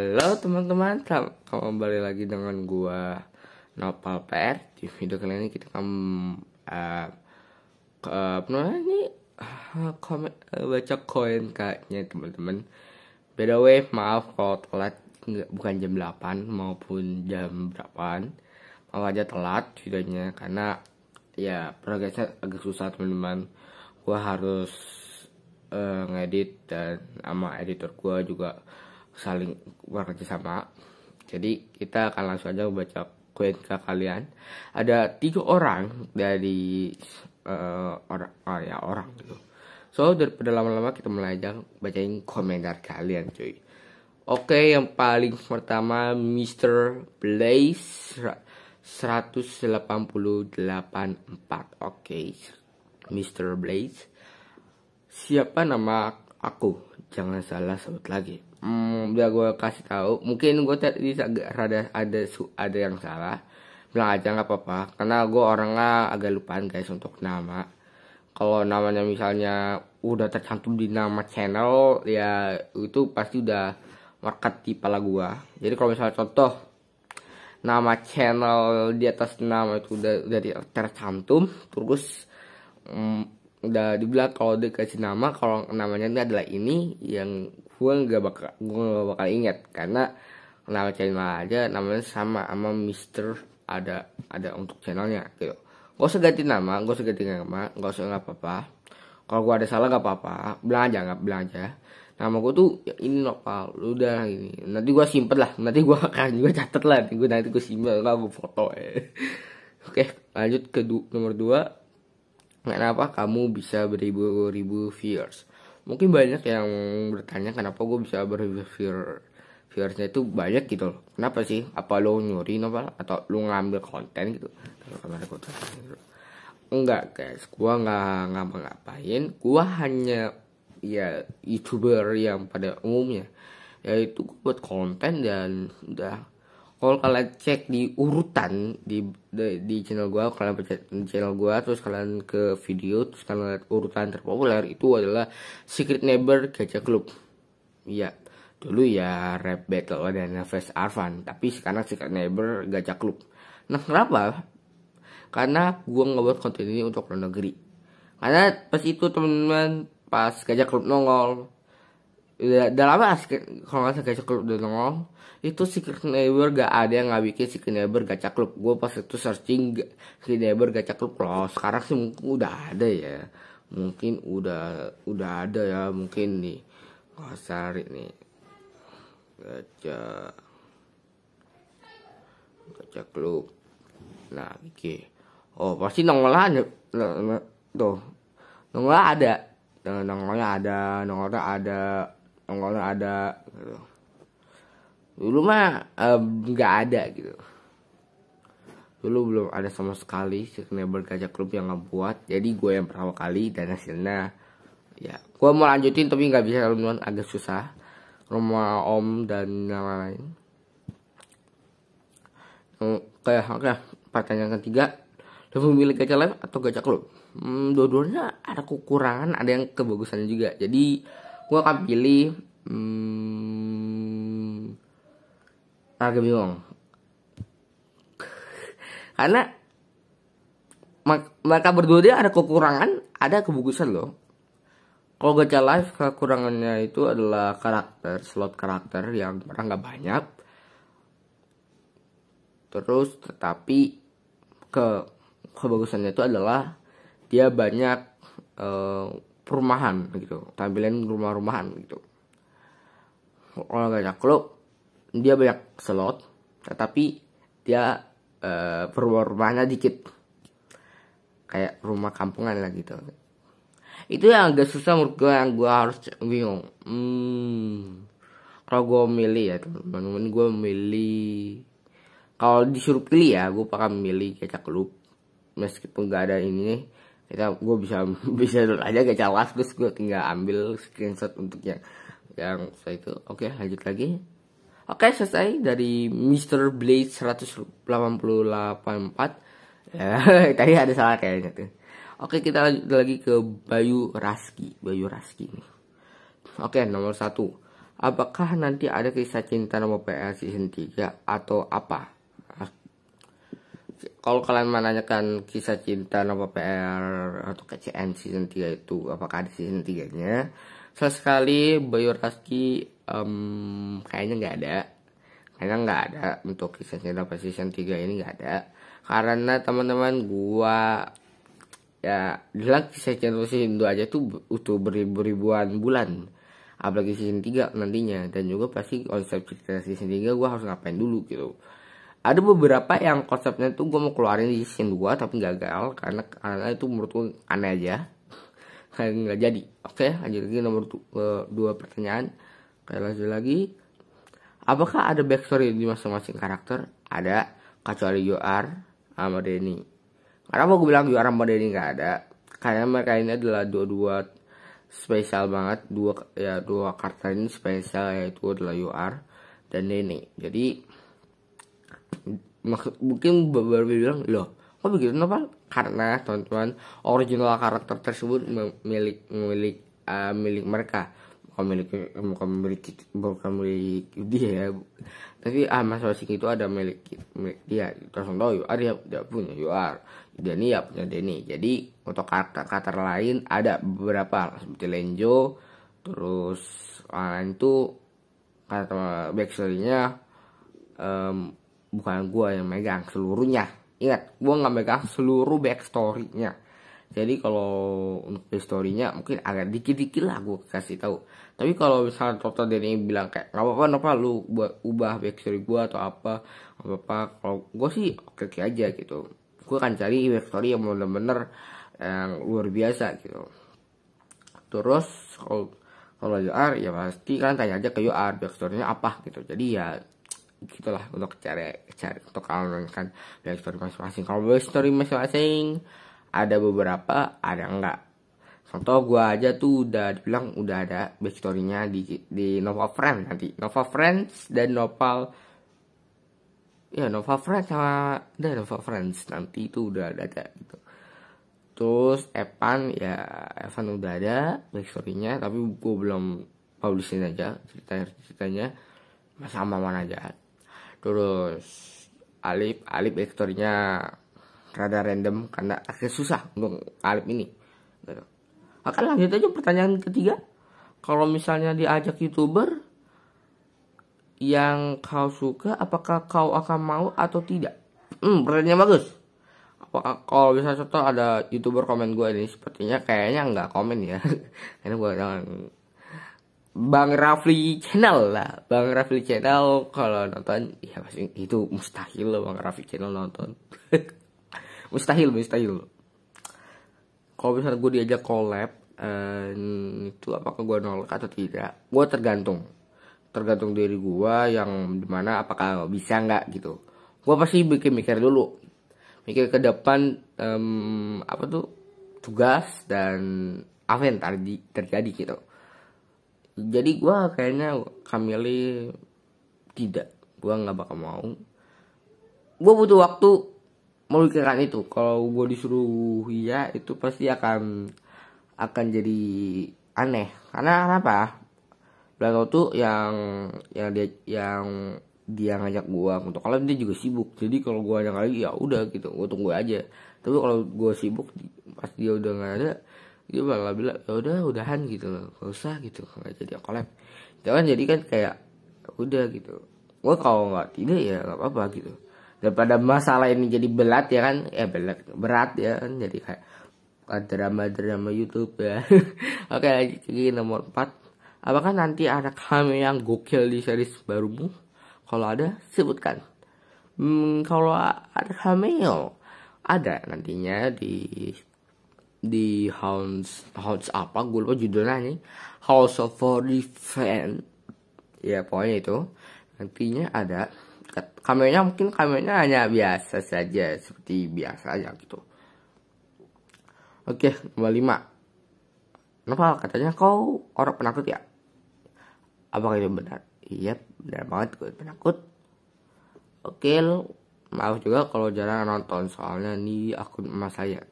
Halo teman-teman, kembali lagi dengan gua Nopal PR. Di video kali ini kita akan uh, ke, uh, ini uh, komen, uh, baca koin kayaknya teman-teman. By the way, maaf kalau telat enggak, bukan jam 8 maupun jam berapaan. Maaf aja telat videonya karena ya progresnya agak susah teman-teman. Gua harus uh, ngedit dan sama editor gua juga saling bekerja sama. Jadi kita akan langsung aja membaca koin ke kalian. Ada tiga orang dari uh, orang oh ya orang gitu. So daripada lama-lama kita mulai aja bacain komentar kalian cuy. Oke yang paling pertama Mr. Blaze 1884 Oke Mr. Blaze Siapa nama aku? Jangan salah sebut lagi hmm, udah gue kasih tahu mungkin gue tadi rada ada ada yang salah bilang aja nggak apa-apa karena gue orangnya agak lupaan guys untuk nama kalau namanya misalnya udah tercantum di nama channel ya itu pasti udah market di pala gua jadi kalau misalnya contoh nama channel di atas nama itu udah udah tercantum terus um, udah dibilang kalau dikasih nama kalau namanya ini adalah ini yang gue nggak bakal gue gak bakal ingat karena nama channel aja namanya sama sama Mister ada ada untuk channelnya gitu gak usah ganti nama gak usah ganti nama gak usah nggak apa-apa kalau gue ada salah nggak apa-apa belanja aja nggak bilang aja nama gue tuh ya ini nopal lu udah ini nanti gue simpen lah nanti gue akan juga catet lah nanti gue nanti gue simpen lah gue foto ya oke lanjut ke du nomor dua kenapa kamu bisa beribu-ribu viewers mungkin banyak yang bertanya kenapa gue bisa berpikir viewersnya itu banyak gitu loh kenapa sih apa lo nyuri novel atau lo ngambil konten gitu enggak guys gue nggak ngapa-ngapain gue hanya ya youtuber yang pada umumnya yaitu gue buat konten dan udah kalau kalian cek di urutan di di, di channel gua kalian pencet channel gua terus kalian ke video terus kalian lihat urutan terpopuler itu adalah Secret Neighbor Gacha Club iya dulu ya rap battle ada Fest Arvan tapi sekarang Secret Neighbor Gacha Club nah kenapa karena gua ngebuat konten ini untuk luar negeri karena pas itu teman-teman pas Gacha Club nongol udah, iya, udah lama kalau nggak salah club udah nongol itu secret neighbor gak ada yang nggak bikin secret neighbor gacha club gue pas itu searching secret neighbor gacha club loh sekarang sih mungkin udah ada ya mungkin udah udah ada ya mungkin nih nggak cari nih gacha gacha club nah oke oh pasti nongol aja tuh nongol ada nongolnya ada nongolnya ada nongkrong ada gitu. dulu mah nggak um, ada gitu dulu belum ada sama sekali Neighbor Gacha klub yang ngebuat jadi gue yang pertama kali dan hasilnya ya gue mau lanjutin tapi nggak bisa teman agak susah rumah om dan lain-lain kayak oke pertanyaan ketiga lebih memilih gajah live atau gajah club hmm, dua-duanya ada kekurangan ada yang kebagusan juga jadi gue akan pilih hmm, agak bingung karena mereka berdua dia ada kekurangan ada kebugusan loh kalau gacha live kekurangannya itu adalah karakter slot karakter yang kurang nggak banyak terus tetapi ke kebagusannya itu adalah dia banyak eh, perumahan gitu tampilan rumah-rumahan gitu banyak klub dia banyak slot tetapi dia uh, eh, rumah-rumahnya dikit kayak rumah kampungan lah gitu itu yang agak susah menurut gue yang gue harus bingung hmm kalau gue milih ya teman-teman gue milih kalau disuruh pilih ya gue bakal milih kayak klub meskipun gak ada ini kita gue bisa bisa aja gak jelas terus gue tinggal ambil screenshot untuk yang yang saya itu oke lanjut lagi oke selesai dari Mr. Blade 1884 eh, ya, tadi ada salah kayaknya tuh oke kita lanjut lagi ke Bayu Raski Bayu Raski nih oke nomor satu apakah nanti ada kisah cinta nomor PL season 3 atau apa kalau kalian menanyakan kisah cinta Nova PR atau KCN season 3 itu apakah ada season 3 nya Salah sekali Bayu Raski um, kayaknya nggak ada kayaknya nggak ada untuk kisah cinta pas season 3 ini nggak ada karena teman-teman gua ya jelas kisah cinta season 2 aja tuh utuh beribu-ribuan bulan apalagi season 3 nantinya dan juga pasti konsep cerita season 3 gue harus ngapain dulu gitu ada beberapa yang konsepnya tuh gue mau keluarin di season 2 tapi gagal karena karena itu menurut gue aneh aja nggak jadi oke okay, lanjut lagi nomor tu, uh, dua pertanyaan kayak lanjut lagi apakah ada backstory di masing-masing karakter ada kecuali Yoar sama Denny kenapa gue bilang Yoar sama Denny nggak ada karena mereka ini adalah dua-dua spesial banget dua ya dua karakter ini spesial yaitu adalah Yoar dan Denny jadi maksud mungkin beberapa bilang loh kok begitu kenapa karena teman-teman original karakter tersebut milik milik uh, eh, milik mereka bukan milik bukan milik bukan milik dia ya tapi ah mas Wasik itu ada milik, milik dia langsung tahu you are dia, ya, dia punya you are Denny ya punya Denny jadi untuk karakter karakter lain ada beberapa seperti Lenjo terus lain ah, itu karakter backstorynya um, bukan gue yang megang seluruhnya ingat gue nggak megang seluruh backstorynya jadi kalau untuk backstorynya mungkin agak dikit-dikit lah gue kasih tahu tapi kalau misalnya total dari ini bilang kayak nggak apa-apa lu buat ubah backstory gue atau apa apa apa kalau gue sih oke oke aja gitu gue akan cari backstory yang benar-benar yang luar biasa gitu terus kalau kalau UR ya pasti kan tanya aja ke UR backstorynya apa gitu jadi ya gitulah untuk cari cari untuk kalian kan dari story masing-masing kalau story masing-masing ada beberapa ada enggak contoh gue aja tuh udah dibilang udah ada backstorynya di di Nova Friends nanti Nova Friends dan Nopal ya Nova Friends sama dan Nova Friends nanti itu udah ada, ada gitu terus Evan ya Evan udah ada backstorynya tapi gue belum publishin aja ceritanya ceritanya sama mana aja terus alip alip vektornya rada random karena agak susah untuk alip ini gitu. akan lanjut aja pertanyaan ketiga kalau misalnya diajak youtuber yang kau suka apakah kau akan mau atau tidak hmm pertanyaan bagus apakah kalau misalnya contoh ada youtuber komen gue ini sepertinya kayaknya nggak komen ya karena gue jangan Bang Rafli channel lah Bang Rafli channel kalau nonton ya pasti itu mustahil loh Bang Rafli channel nonton mustahil mustahil kalau misalnya gue diajak collab eh, itu apakah gue nolak atau tidak gue tergantung tergantung dari gue yang dimana apakah bisa nggak gitu gue pasti bikin mikir dulu mikir ke depan um, apa tuh tugas dan apa yang terjadi gitu jadi gue kayaknya Kamili tidak gue nggak bakal mau gue butuh waktu memikirkan itu kalau gue disuruh ya itu pasti akan akan jadi aneh karena apa belakang tuh yang yang dia yang dia ngajak gue untuk kalau dia juga sibuk jadi kalau gue ada lagi ya udah gitu gue tunggu aja tapi kalau gue sibuk pas dia udah nggak ada dia malah bilang ya udah udahan gitu loh gak usah gitu nggak jadi collab jangan gitu jadi kan kayak ya udah gitu gue kalau nggak tidak ya nggak apa-apa gitu daripada masalah ini jadi belat ya kan ya belat berat ya kan jadi kayak ah, drama drama YouTube ya oke lagi nomor 4 apakah nanti ada kami yang gokil di series barumu kalau ada sebutkan hmm, kalau ada cameo ada nantinya di di Hounds Hounds apa gue lupa judulnya nih House of Forty Fan ya pokoknya itu nantinya ada kameranya mungkin kameranya hanya biasa saja seperti biasa aja gitu oke nomor lima kenapa katanya kau orang penakut ya apakah itu benar iya benar banget gue penakut oke lo maaf juga kalau jarang nonton soalnya ini akun emas saya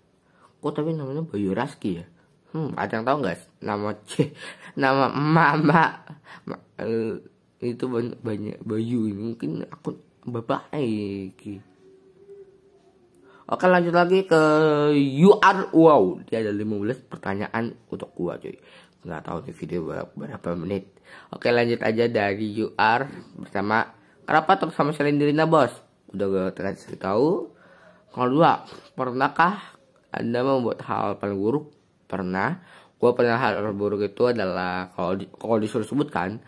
kok tapi namanya Bayu Raski ya hmm ada yang tahu nggak nama C nama mama Ma, uh, itu banyak, banyak Bayu mungkin aku bapak iki Oke lanjut lagi ke UR Wow Dia ada 15 pertanyaan untuk gua cuy nggak tahu nih video berapa menit Oke lanjut aja dari UR Bersama Kenapa terus sama Selendrina bos? Udah gak terlalu tahu Kalau dua Pernahkah anda membuat hal paling buruk pernah gue pernah hal buruk itu adalah kalau di, kalau disuruh sebutkan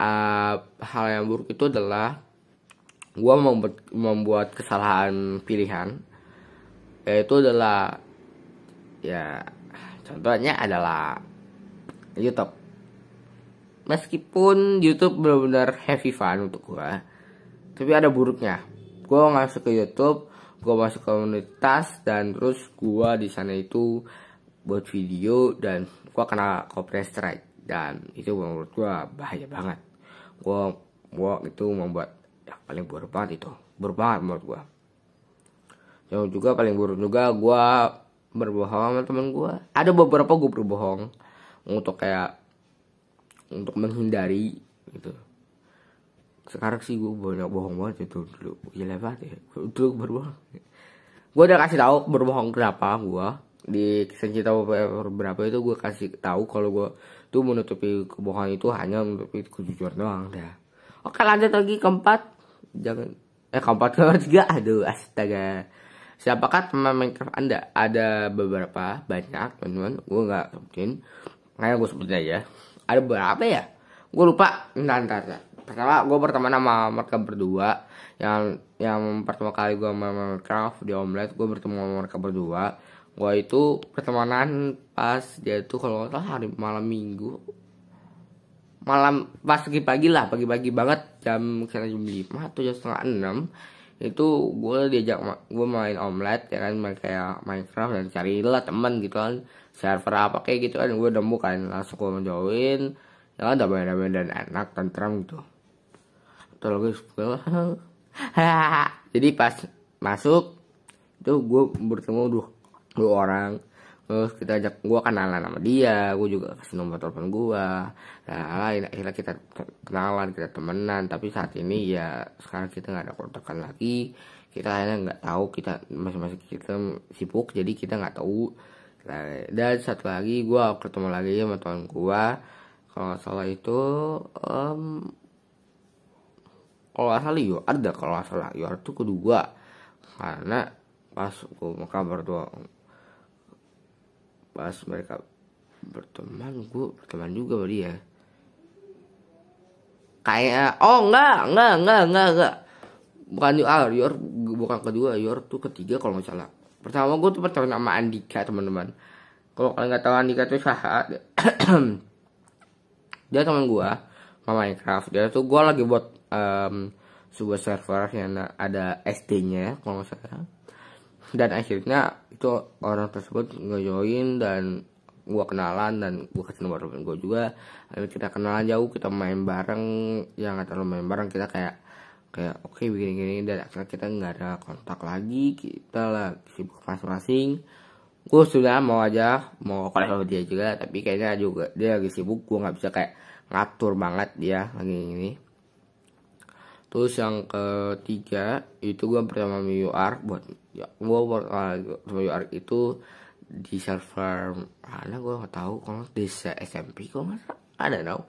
uh, ah, hal yang buruk itu adalah gue membuat membuat kesalahan pilihan yaitu adalah ya contohnya adalah YouTube meskipun YouTube benar-benar heavy fun untuk gue tapi ada buruknya gue nggak ke YouTube gue masuk komunitas dan terus gue di sana itu buat video dan gue kena copyright strike dan itu menurut gue bahaya banget gue gue itu membuat ya, paling buruk banget itu buruk banget menurut gue yang juga paling buruk juga gue berbohong sama temen gue ada beberapa gue berbohong untuk kayak untuk menghindari gitu sekarang sih gue banyak bohong banget itu dulu ya lewat ya dulu berbohong gue udah kasih tahu berbohong kenapa gue di cerita berapa itu gue kasih tahu kalau gue tuh menutupi kebohongan itu hanya menutupi kejujuran doang dah oke lanjut lagi keempat jangan eh keempat juga aduh astaga siapakah teman Minecraft anda ada beberapa banyak teman gue nggak mungkin kayak gue sebutnya aja ada berapa ya gue lupa nanti ntar, pertama gue pertama sama mereka berdua yang yang pertama kali gue main Minecraft di Omlet gue bertemu sama mereka berdua gue itu pertemanan pas dia itu kalau nggak salah hari malam minggu malam pas pagi-pagi lah pagi-pagi banget jam kira jam lima atau jam setengah enam itu gue diajak gue main Omlet ya kan main kayak Minecraft dan lah temen gitu kan server apa kayak gitu kan gue udah kan langsung gue join ya kan damai-damai dan enak tentram gitu terus jadi pas masuk itu gue bertemu dua, dua orang terus kita ajak gue kenalan sama dia gue juga kasih nomor telepon gue nah lain akhirnya kita kenalan kita temenan tapi saat ini ya sekarang kita nggak ada kontakan lagi kita akhirnya nggak tahu kita masing-masing kita sibuk jadi kita nggak tahu dan satu lagi gue ketemu lagi sama teman gue kalau salah itu um, kalau asal yo ada kalau asal yo itu kedua karena pas mereka berdua pas mereka berteman gue berteman juga sama dia kayak oh enggak enggak enggak enggak enggak bukan you are your bukan kedua yo, tuh ketiga kalau nggak salah pertama gue tuh pertama sama Andika teman-teman kalau kalian nggak tahu Andika tuh Syahad, dia teman gue sama Minecraft dia tuh gue lagi buat um, sebuah server yang ada SD-nya ya, kalau nggak salah dan akhirnya itu orang tersebut ngejoin dan gue kenalan dan gue kasih nomor gue juga lalu kita kenalan jauh kita main bareng ya nggak terlalu main bareng kita kayak kayak oke okay, begini gini dan akhirnya kita nggak ada kontak lagi kita lah sibuk masing-masing gue sudah mau aja mau kalau dia juga tapi kayaknya juga dia lagi sibuk gue nggak bisa kayak ngatur banget dia lagi ini terus yang ketiga itu gue pertama MIUR buat ya gue pertama UR itu di server mana gue nggak tahu kalau di SMP kok nggak ada tau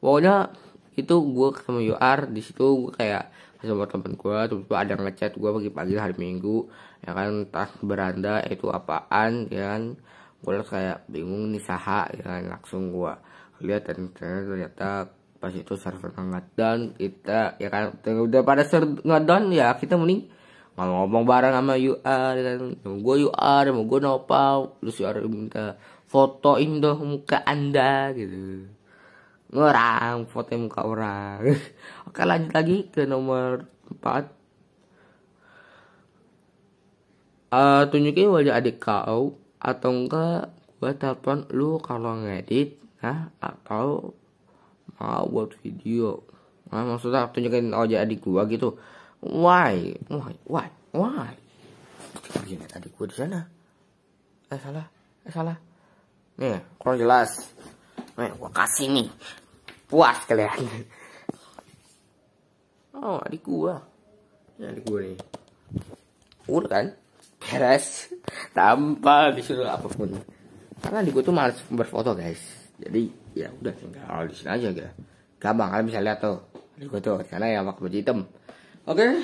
pokoknya itu gue ketemu UR di situ gue kayak sama temen gue terus ada ngechat gue pagi-pagi hari minggu ya kan tas beranda itu apaan ya kan gue kayak bingung nih saha ya kan langsung gue lihat dan ternyata pas itu server ngedown kita ya kan udah pada server ngedown ya kita mending ngomong bareng sama UR ya kan gue UR mau gue nopal terus UR minta fotoin dong muka anda gitu orang foto muka orang oke lanjut lagi ke nomor empat uh, tunjukin wajah adik kau atau enggak gua telepon lu kalau ngedit nah atau ah buat video ah maksudnya tunjukin aja oh, adik gua gitu why why why why begini adik gua di sana eh salah eh salah nih kurang jelas nih gua kasih nih puas kalian oh adik gua ini adik gua nih udah kan beres tanpa disuruh apapun karena adik gua tuh males berfoto guys jadi ya udah tinggal di sini aja gitu gampang kalian bisa lihat tuh gue tuh karena ya waktu baju hitam oke okay.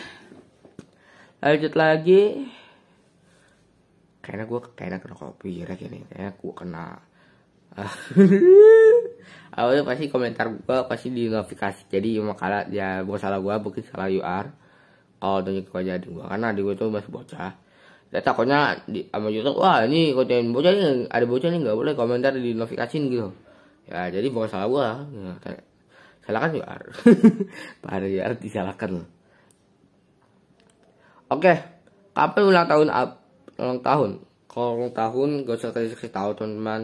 lanjut lagi karena gue kayaknya kena kopi ya ini kayaknya gue kena awalnya pasti komentar gue pasti di notifikasi jadi makalah ya bukan salah gue mungkin salah UR kalau tunjuk wajah di gue karena di gue tuh masih bocah ya takutnya di sama YouTube wah ini konten bocah ini ada bocah ini nggak boleh komentar di notifikasi gitu ya jadi bukan salah gua ya, salah kan juga Pak ya disalahkan oke kapan ulang tahun ulang tahun kalau ulang tahun gak usah kasih tahu teman teman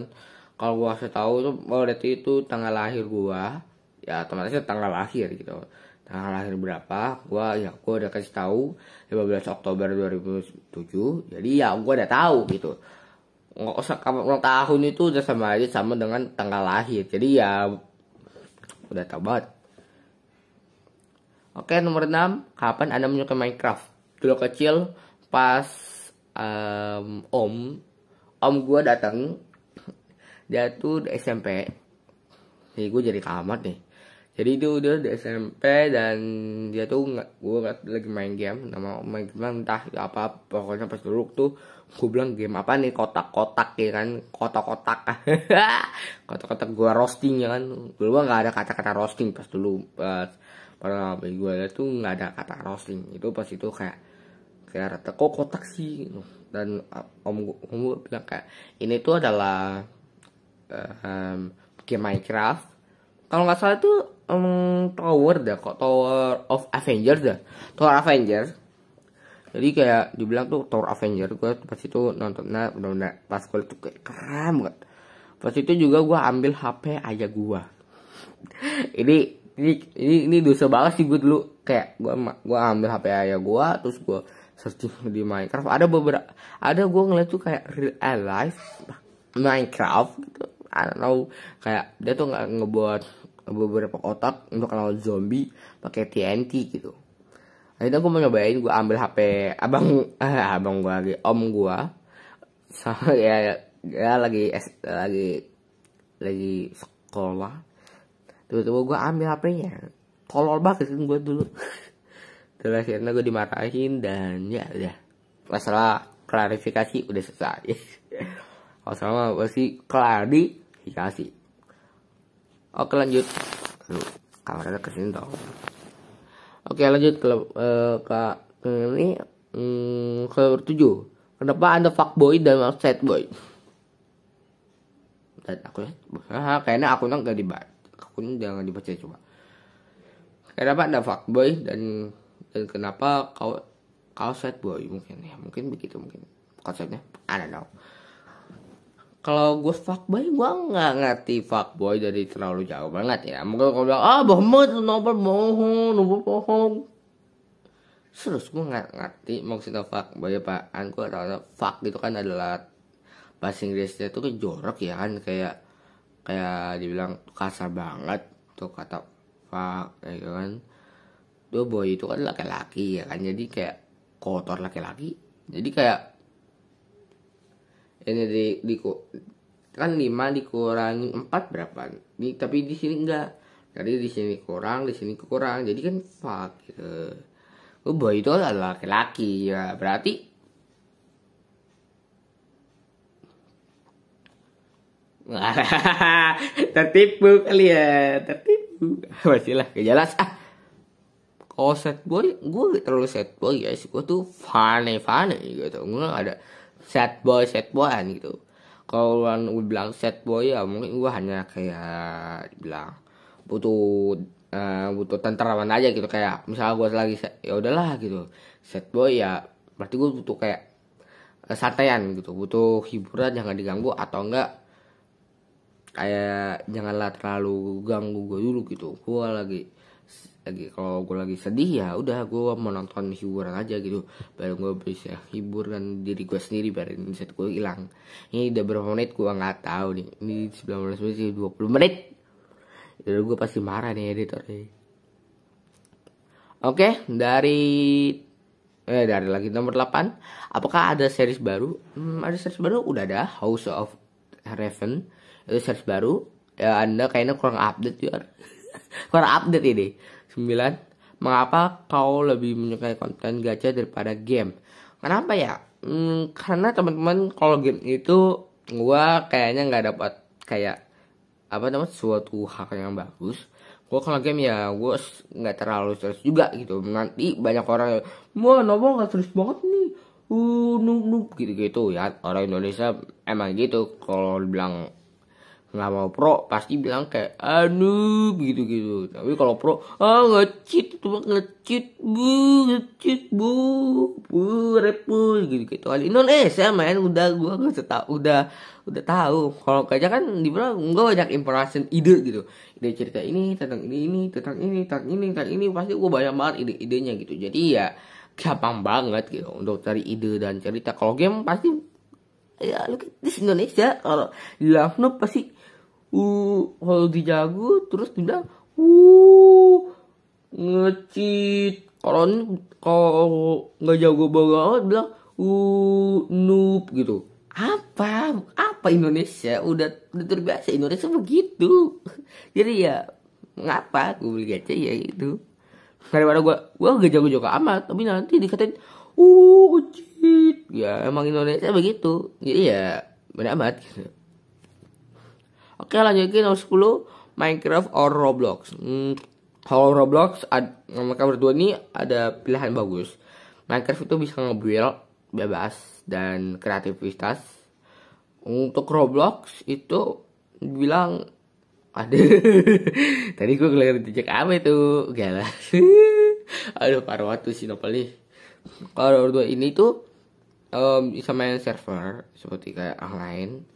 kalau gua kasih tahu tuh oh, berarti itu tanggal lahir gua ya teman teman-teman tanggal lahir gitu tanggal lahir berapa gua ya gua udah kasih tahu 15 Oktober 2007 jadi ya gua udah tahu gitu nggak usah ulang tahun itu udah sama aja sama dengan tanggal lahir jadi ya udah tau banget oke nomor 6 kapan anda menyukai Minecraft dulu kecil pas um, om om gue datang dia tuh di SMP nih gue jadi kamar nih jadi itu udah di SMP dan dia tuh gue lagi main game nama main game entah apa pokoknya pas dulu tuh gue bilang game apa nih kotak-kotak ya kan kotak-kotak kotak-kotak gue roasting ya kan gue gak ada kata-kata roasting pas dulu pas pada ya, gue itu nggak ada kata roasting itu pas itu kayak kayak rata kok kotak sih dan uh, om gue, om gue bilang kayak ini tuh adalah uh, um, game Minecraft kalau nggak salah itu um, tower dah kok tower of Avengers dah tower Avengers jadi kayak dibilang tuh Thor Avenger gua pas itu nontonnya udah udah pas gua tuh kayak keren banget pas itu juga gua ambil HP ayah gua. ini ini ini ini dosa banget sih gue dulu kayak gua gue ambil HP ayah gua, terus gua searching di Minecraft ada beberapa ada gua ngeliat tuh kayak real life Minecraft gitu I don't know kayak dia tuh nggak ngebuat beberapa otak untuk lawan zombie pakai TNT gitu nah, itu gue mau nyobain gue ambil hp abang eh, abang gue lagi om gue sama ya, ya ya lagi lagi lagi sekolah terus tiba gue ambil hpnya tolol banget kan gue dulu terus akhirnya gue dimarahin dan ya udah ya. masalah klarifikasi udah selesai kalau sama sih klarifikasi oke lanjut Aduh, kesini dong Oke lanjut eh, ke ke, ini hmm, ke tujuh. Kenapa fuck fuckboy dan sad boy? Dan aku ah, kayaknya aku gak dibaca. Aku jangan dibaca coba. Kenapa anda fuckboy dan dan kenapa kau kau sad boy mungkin ya mungkin begitu mungkin konsepnya. I don't know kalau gue fuckboy gue nggak ngerti fuckboy dari terlalu jauh banget ya mungkin kalau bilang ah tuh nomor bohong nomor bohong terus gue nggak ngerti maksudnya fuckboy apaan gue tau fuck itu kan adalah bahasa Inggrisnya kan jorok ya kan kayak kayak dibilang kasar banget tuh kata fuck ya kan tuh boy itu kan laki-laki ya kan jadi kayak kotor laki-laki jadi kayak ini di, di kan 5 dikurangi 4 berapa di, tapi di sini enggak jadi di sini kurang di sini kurang jadi kan fuck gitu oh boy itu adalah laki-laki ya berarti tertipu kali ya tertipu masihlah kejelas ah kalau set boy gue terlalu set boy guys gue tuh funny funny gitu gue ada sad boy sad boyan gitu kalau orang gue bilang sad boy ya mungkin gue hanya kayak bilang butuh uh, butuh tenteraman aja gitu kayak misalnya gue lagi ya udahlah gitu sad boy ya berarti gue butuh kayak uh, gitu butuh hiburan jangan diganggu atau enggak kayak janganlah terlalu ganggu gue dulu gitu gue lagi lagi kalau gue lagi sedih ya udah gue mau nonton hiburan aja gitu baru gue bisa hiburan diri gue sendiri baru set gue hilang ini udah berapa menit gue nggak tahu nih ini 19 menit sih 20 menit jadi gue pasti marah nih editor nih oke dari eh dari lagi nomor 8 apakah ada series baru hmm, ada series baru udah ada House of Raven itu series baru ya anda kayaknya kurang update ya Kurang update ini. 9. Mengapa kau lebih menyukai konten gacha daripada game? Kenapa ya? Hmm, karena teman-teman kalau game itu gua kayaknya nggak dapat kayak apa namanya suatu hak yang bagus gue kalau game ya gue nggak terlalu stress juga gitu nanti banyak orang mau nopo nggak stres banget nih uh nup nup gitu gitu ya orang Indonesia emang gitu kalau bilang nggak mau pro pasti bilang kayak anu begitu gitu tapi kalau pro ah ngecit itu mah ngecit bu ngecit bu bu repul gitu gitu kali Indonesia eh, main udah gua nggak setau udah udah tahu kalau kerja kan di pro gua banyak informasi ide gitu ide cerita ini tentang ini ini tentang ini tentang ini tentang ini pasti gua banyak banget ide-idenya gitu jadi ya gampang banget gitu untuk cari ide dan cerita kalau game pasti ya lu di Indonesia kalau di no pasti uh kalau dijago terus bilang uh ngecit kalau kalau nggak jago banget bilang uh noob gitu apa apa Indonesia udah udah terbiasa Indonesia begitu jadi ya ngapa gue beli gacha ya itu daripada gue gue gak jago jago amat tapi nanti dikatain uh cheat ya emang Indonesia begitu jadi ya benar amat gitu. Oke lanjutin nomor 10 Minecraft or Roblox. Hmm, kalau Roblox ad, mereka berdua ini ada pilihan bagus. Minecraft itu bisa nge bebas dan kreativitas. Untuk Roblox itu bilang ada tadi gue kelihatan jejak apa itu galas aduh parah waktu si nih kalau berdua ini tuh um, bisa main server seperti kayak online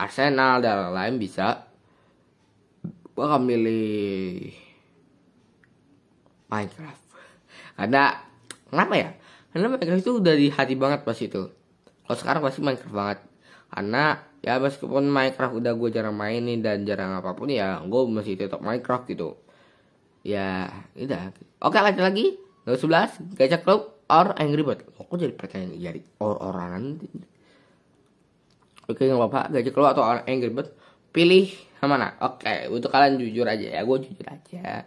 Arsenal dan lain-lain bisa gue akan milih Minecraft Ada, kenapa ya karena Minecraft itu udah di hati banget pas itu kalau sekarang pasti Minecraft banget karena ya meskipun Minecraft udah gue jarang mainin dan jarang apapun ya gue masih tetap Minecraft gitu ya itu. oke lanjut lagi nomor 11 gajah Club or Angry Bird aku jadi pertanyaan jadi or nanti oke nggak apa-apa gaji keluar atau orang Angry Birds pilih mana oke untuk kalian jujur aja ya gue jujur aja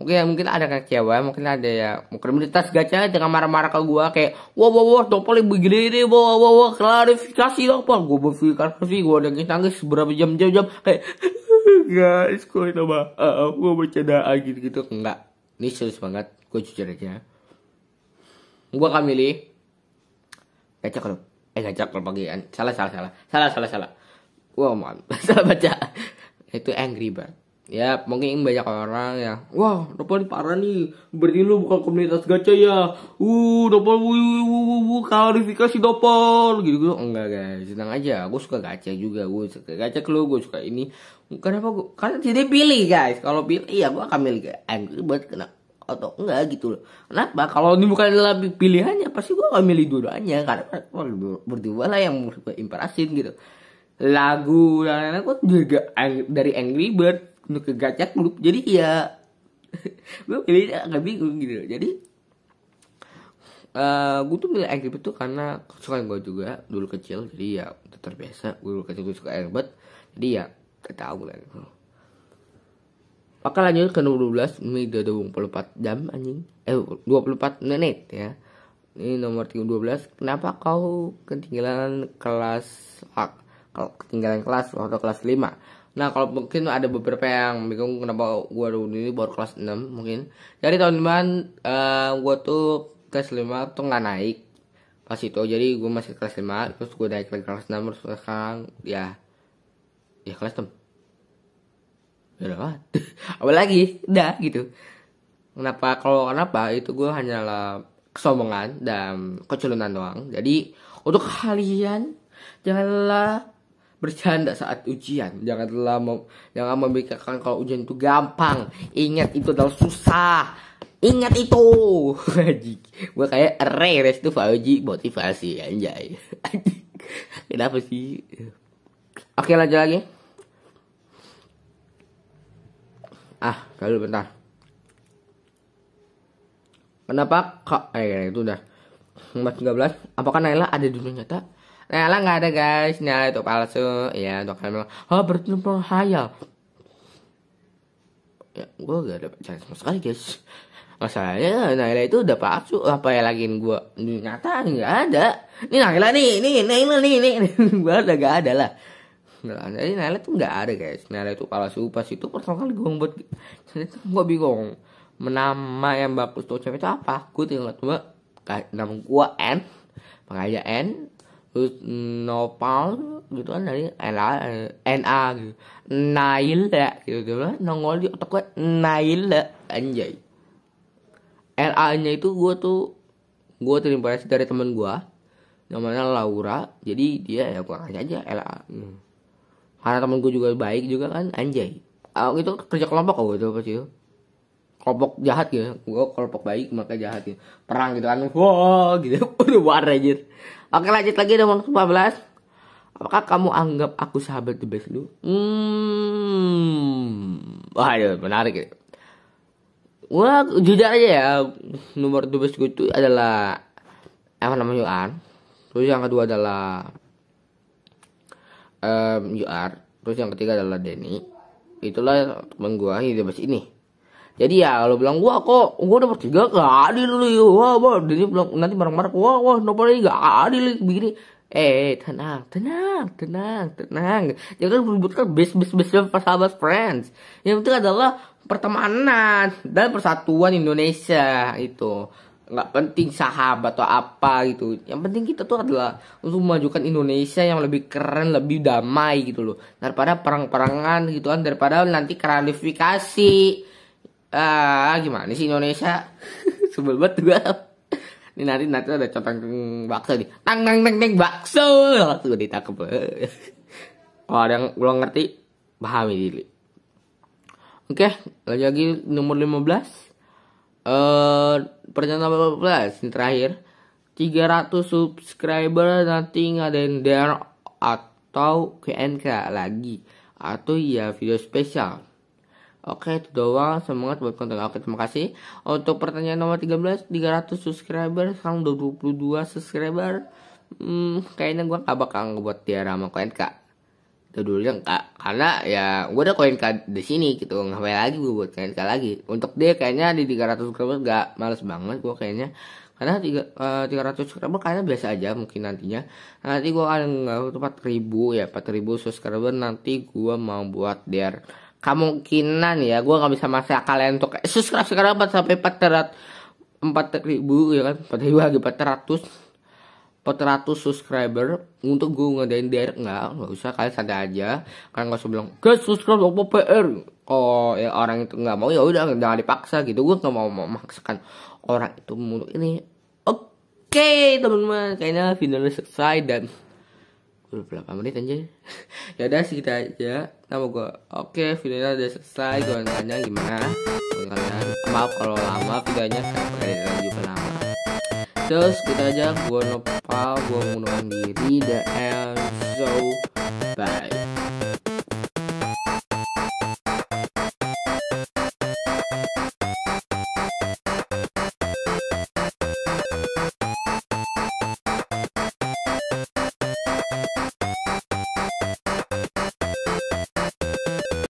mungkin ya, mungkin ada kecewa mungkin ada ya mungkin mintas gacha dengan marah-marah ke gue kayak wah wah wah topol begini ini wah wah wah klarifikasi apa gue berfikasi gue udah nangis berapa jam jam jam kayak guys gue itu maaf ah, gue bercanda gitu gitu enggak ini serius banget gue jujur aja gue akan milih gacha kalau eh ngajak perpagian salah salah salah salah salah salah wow man salah baca itu angry bird ya mungkin banyak orang ya wah Nopal parah nih berarti lu bukan komunitas gacha ya uh dapat wuh uh, uh, uh, klarifikasi dapat gitu gitu enggak guys senang aja aku suka gacha juga gue suka gacha lu gue suka ini kenapa gue karena tidak pilih guys kalau pilih ya gue akan milih angry bird kenapa atau enggak gitu loh kenapa kalau ini bukan dalam pilihannya pasti gue gak milih dua-duanya karena kan berdua lah yang gue imperasin gitu lagu dan lain gue juga dari Angry Bird untuk ke Gacak Group jadi ya gue pilihnya agak bingung gitu loh. jadi Uh, eh, gue tuh milih Angry Bird tuh karena suka gue juga dulu kecil jadi ya terbiasa gue dulu kecil gue suka Angry Bird jadi ya tahu lah gitu. Maka lanjut ke 12 Ini udah 24 jam anjing. Eh 24 menit ya. Ini nomor 12. Kenapa kau ketinggalan kelas ah, ketinggalan kelas waktu kelas 5. Nah, kalau mungkin ada beberapa yang bingung kenapa gua ini baru kelas 6 mungkin. Dari tahun depan uh, eh, gua tuh kelas 5 tuh nggak naik pas itu jadi gue masih kelas 5 terus gue naik ke kelas 6 terus sekarang ya ya kelas 6 Udah Apalagi, dah gitu. Kenapa kalau kenapa itu gue hanyalah kesombongan dan keculunan doang. Jadi untuk kalian janganlah bercanda saat ujian. Janganlah mem jangan memikirkan kalau ujian itu gampang. Ingat itu adalah susah. Ingat itu. gue kayak Ray Restu Fauji motivasi anjay. Kenapa sih? Oke lanjut lagi. ah kalau bentar kenapa kok? eh itu udah empat tiga belas. apakah Naila ada di dunia nyata Naila nggak ada guys Naila itu palsu ya untuk kalian bilang oh berarti hayal ya gue gak ada percaya sama sekali guys masalahnya Naila itu udah palsu apa ya lagiin gue nyata nggak ada ini Naila nih ini Naila nih ini gue udah gak ada lah nggak ada jadi Nela tuh nggak ada guys Nela itu kepala supas itu pertama kali gue buat gue kan bingung menama yang bagus tuh cewek itu apa gue tinggal cuma nama gue N makanya N terus Nopal gitu kan dari NA NA gitu ya gitu gitu lah nongol di otak gue ya anjay NA nya itu gue tuh gue terinspirasi dari temen gue namanya Laura jadi dia ya kurang aja LA hmm karena temen gue juga baik juga kan anjay uh, itu kerja kelompok kok gitu apa itu kelompok jahat gitu gue kelompok baik maka jahat gitu perang gitu kan wow gitu udah war aja oke lanjut lagi nomor 14 Apakah kamu anggap aku sahabat the best lu? Hmm, wah ya menarik ya. Wah, jujur aja ya, nomor the best gue itu adalah apa namanya An. Terus yang kedua adalah um, UR terus yang ketiga adalah Denny itulah temen gue di ini jadi ya lo bilang gua kok gua dapat tiga gak adil lu ya wah wah Denny bilang nanti bareng bareng wah wah nomor ini gak adil begini eh, eh, tenang, tenang, tenang, tenang. Jangan bis bis best best persahabat friends. Yang penting adalah pertemanan dan persatuan Indonesia itu nggak penting sahabat atau apa gitu yang penting kita tuh adalah untuk memajukan Indonesia yang lebih keren lebih damai gitu loh daripada perang-perangan gitu kan daripada nanti klarifikasi ah uh, gimana sih Indonesia sebel banget gue ini nanti nanti ada contang bakso nih tang tang tang tang bakso langsung ditangkep kalau ada yang belum ngerti pahami diri oke lagi lagi nomor 15 eh nomor 18 ini terakhir 300 subscriber nanti ngadain dare atau KNK lagi atau ya video spesial Oke itu doang semangat buat konten Oke terima kasih Untuk pertanyaan nomor 13 300 subscriber Sekarang 22 subscriber hmm, Kayaknya gue gak bakal ngebuat sama KNK itu dulu yang kak karena ya gue udah koin di sini gitu ngapain lagi gue buat koin lagi untuk dia kayaknya di 300 subscriber gak males banget gue kayaknya karena tiga eh, tiga ratus subscriber kayaknya biasa aja mungkin nantinya nanti gue akan empat ribu ya empat ribu subscriber nanti gue mau buat dia kemungkinan ya gue nggak bisa masak kalian untuk subscribe sekarang empat sampai empat ratus ribu ya kan empat ribu lagi 400 400 subscriber untuk gue ngadain direct nggak nggak usah kalian sadar aja kalian nggak usah bilang guys subscribe apa PR oh ya orang itu nggak mau ya udah jangan dipaksa gitu gue nggak mau memaksakan orang itu mulu ini oke teman-teman kayaknya videonya selesai dan udah berapa menit aja ya udah sih kita aja nama gue oke okay, videonya udah selesai gue nanya gimana maaf kalau lama videonya sampai jumpa lama Terus kita aja gue nopal, gue mengundurkan diri, dan so bye.